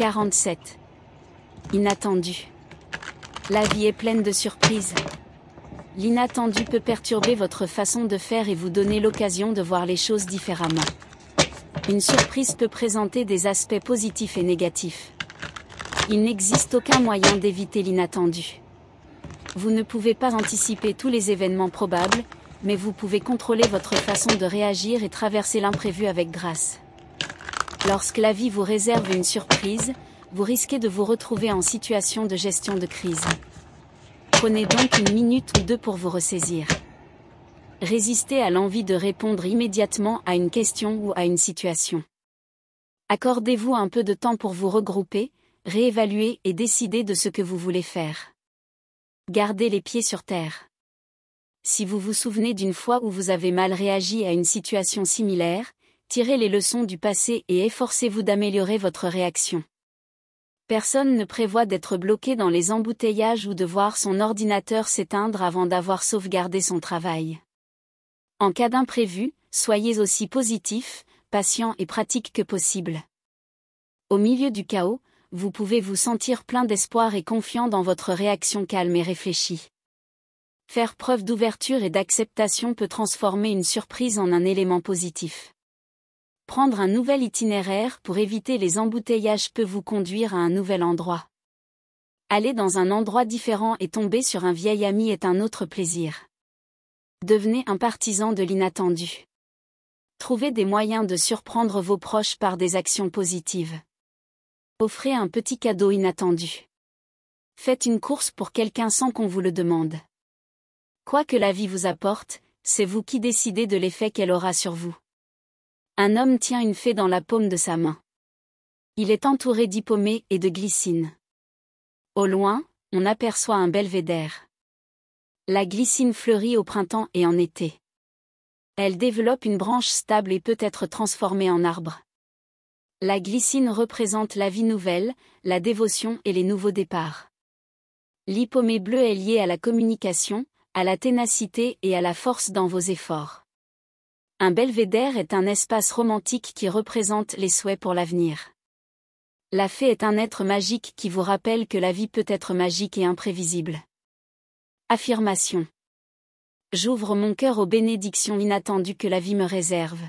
47. Inattendu. La vie est pleine de surprises. L'inattendu peut perturber votre façon de faire et vous donner l'occasion de voir les choses différemment. Une surprise peut présenter des aspects positifs et négatifs. Il n'existe aucun moyen d'éviter l'inattendu. Vous ne pouvez pas anticiper tous les événements probables, mais vous pouvez contrôler votre façon de réagir et traverser l'imprévu avec grâce. Lorsque la vie vous réserve une surprise, vous risquez de vous retrouver en situation de gestion de crise. Prenez donc une minute ou deux pour vous ressaisir. Résistez à l'envie de répondre immédiatement à une question ou à une situation. Accordez-vous un peu de temps pour vous regrouper, réévaluer et décider de ce que vous voulez faire. Gardez les pieds sur terre. Si vous vous souvenez d'une fois où vous avez mal réagi à une situation similaire, tirez les leçons du passé et efforcez-vous d'améliorer votre réaction. Personne ne prévoit d'être bloqué dans les embouteillages ou de voir son ordinateur s'éteindre avant d'avoir sauvegardé son travail. En cas d'imprévu, soyez aussi positif, patient et pratique que possible. Au milieu du chaos, vous pouvez vous sentir plein d'espoir et confiant dans votre réaction calme et réfléchie. Faire preuve d'ouverture et d'acceptation peut transformer une surprise en un élément positif. Prendre un nouvel itinéraire pour éviter les embouteillages peut vous conduire à un nouvel endroit. Aller dans un endroit différent et tomber sur un vieil ami est un autre plaisir. Devenez un partisan de l'inattendu. Trouvez des moyens de surprendre vos proches par des actions positives. Offrez un petit cadeau inattendu. Faites une course pour quelqu'un sans qu'on vous le demande. Quoi que la vie vous apporte, c'est vous qui décidez de l'effet qu'elle aura sur vous. Un homme tient une fée dans la paume de sa main. Il est entouré d'hypomées et de glycines. Au loin, on aperçoit un belvédère. La glycine fleurit au printemps et en été. Elle développe une branche stable et peut être transformée en arbre. La glycine représente la vie nouvelle, la dévotion et les nouveaux départs. L'hypomée bleue est liée à la communication, à la ténacité et à la force dans vos efforts. Un belvédère est un espace romantique qui représente les souhaits pour l'avenir. La fée est un être magique qui vous rappelle que la vie peut être magique et imprévisible. Affirmation. J'ouvre mon cœur aux bénédictions inattendues que la vie me réserve.